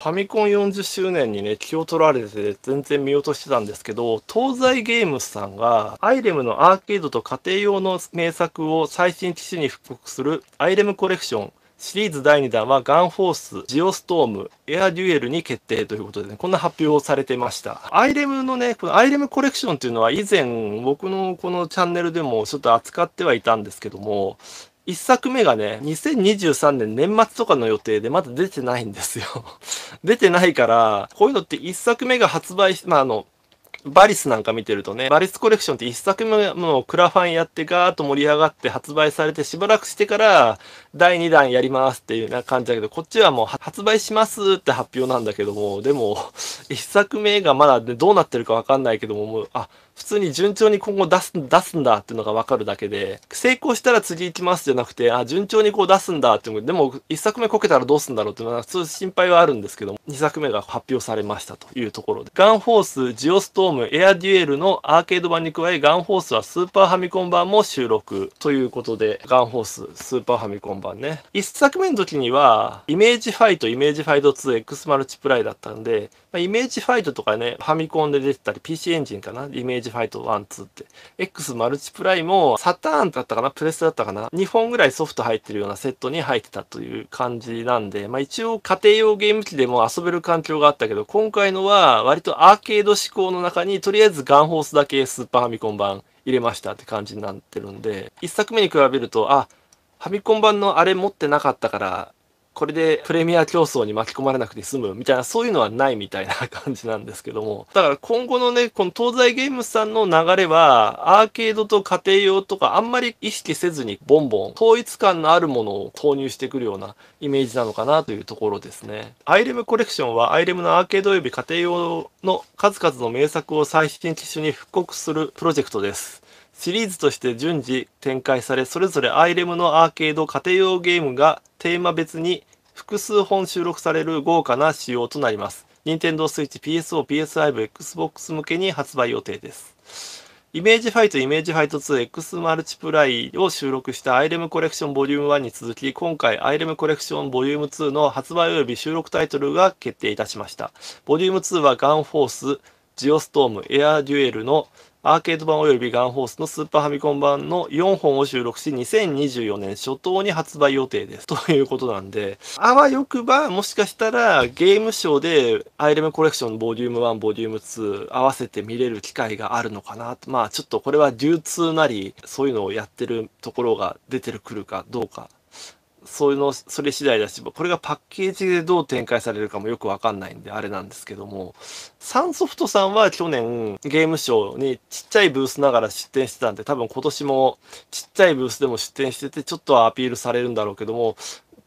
ファミコン40周年にね、気を取られて全然見落としてたんですけど、東西ゲームスさんが、アイレムのアーケードと家庭用の名作を最新機種に復刻する、アイレムコレクション、シリーズ第2弾はガンフォース、ジオストーム、エアデュエルに決定ということでね、こんな発表をされてました。アイレムのね、このアイレムコレクションっていうのは以前僕のこのチャンネルでもちょっと扱ってはいたんですけども、1作目がね、2023年年末とかの予定でまだ出てないんですよ 出てないから、こういうのって1作目が発売し、まあ、あの、バリスなんか見てるとね、バリスコレクションって1作目のクラファンやってガーッと盛り上がって発売されてしばらくしてから第2弾やりますっていうな感じだけど、こっちはもう発売しますって発表なんだけども、でも1作目がまだ、ね、どうなってるかわかんないけども、もう、あ、普通に順調に今後出す出すんだっていうのが分かるだけで、成功したら次行きますじゃなくて、あ、順調にこう出すんだってでも1作目こけたらどうすんだろうっていうのは普通心配はあるんですけども、2作目が発表されましたというところで。ガンフォース、ジオストーム、エアデュエルのアーケード版に加え、ガンフォースはスーパーファミコン版も収録ということで、ガンフォース、スーパーファミコン版ね。1作目の時には、イメージファイト、イメージファイト 2X マルチプライだったんで、まあ、イメージファイトとかね、ファミコンで出てたり、PC エンジンかな、イメージジファイト1、2って。X マルチプライも、サターンだったかなプレステだったかな ?2 本ぐらいソフト入ってるようなセットに入ってたという感じなんで、まあ一応家庭用ゲーム機でも遊べる環境があったけど、今回のは割とアーケード志向の中に、とりあえずガンホースだけスーパーファミコン版入れましたって感じになってるんで、1作目に比べると、あ、ファミコン版のあれ持ってなかったから、これでプレミア競争に巻き込まれなくて済むみたいな、そういうのはないみたいな感じなんですけども。だから今後のね、この東西ゲームさんの流れは、アーケードと家庭用とかあんまり意識せずにボンボン、統一感のあるものを投入してくるようなイメージなのかなというところですね。アイレムコレクションはアイレムのアーケード及び家庭用の数々の名作を最新機種に復刻するプロジェクトです。シリーズとして順次展開され、それぞれアイレムのアーケード家庭用ゲームがテーマ別に複数本収録される豪華な仕様となります。Nintendo Switch、PSO、PS5、Xbox 向けに発売予定です。イメージファイト、イメージファイト 2X マルチプライを収録したアイレムコレクションボリューム1に続き、今回アイレムコレクションボリューム2の発売及び収録タイトルが決定いたしました。ボリューム2はガンフォース、ジオストーム、エアデュエルのアーケード版およびガンホースのスーパーファミコン版の4本を収録し、2024年初頭に発売予定です。ということなんで、あわよくば、もしかしたらゲームショーでアイレムコレクションボリューム1、ボリューム2合わせて見れる機会があるのかなと。まあちょっとこれは流通なり、そういうのをやってるところが出てくるかどうかそういうの、それ次第だし、これがパッケージでどう展開されるかもよくわかんないんで、あれなんですけども、サンソフトさんは去年ゲームショーにちっちゃいブースながら出展してたんで、多分今年もちっちゃいブースでも出展してて、ちょっとはアピールされるんだろうけども、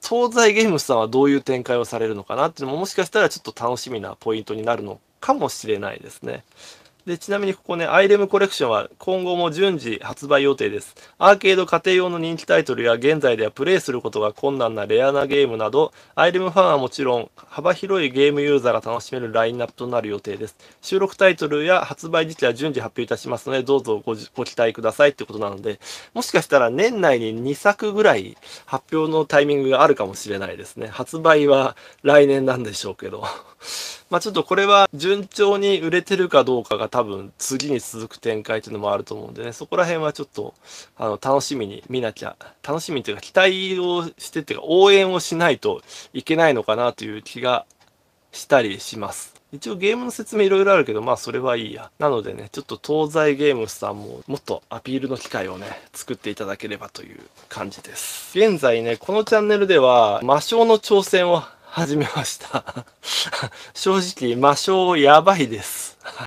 東西ゲームスさんはどういう展開をされるのかなっていうのももしかしたらちょっと楽しみなポイントになるのかもしれないですね。で、ちなみにここね、アイレムコレクションは今後も順次発売予定です。アーケード家庭用の人気タイトルや現在ではプレイすることが困難なレアなゲームなど、アイレムファンはもちろん幅広いゲームユーザーが楽しめるラインナップとなる予定です。収録タイトルや発売時期は順次発表いたしますので、どうぞごご期待くださいってことなので、もしかしたら年内に2作ぐらい発表のタイミングがあるかもしれないですね。発売は来年なんでしょうけど。まあちょっとこれは順調に売れてるかどうかが多分次に続く展開っていうのもあると思うんでね、そこら辺はちょっと、あの、楽しみに見なきゃ、楽しみというか期待をしてっていうか応援をしないといけないのかなという気がしたりします。一応ゲームの説明いろいろあるけど、まあそれはいいや。なのでね、ちょっと東西ゲームさんももっとアピールの機会をね、作っていただければという感じです。現在ね、このチャンネルでは魔性の挑戦を始めました。正直魔性やばいです。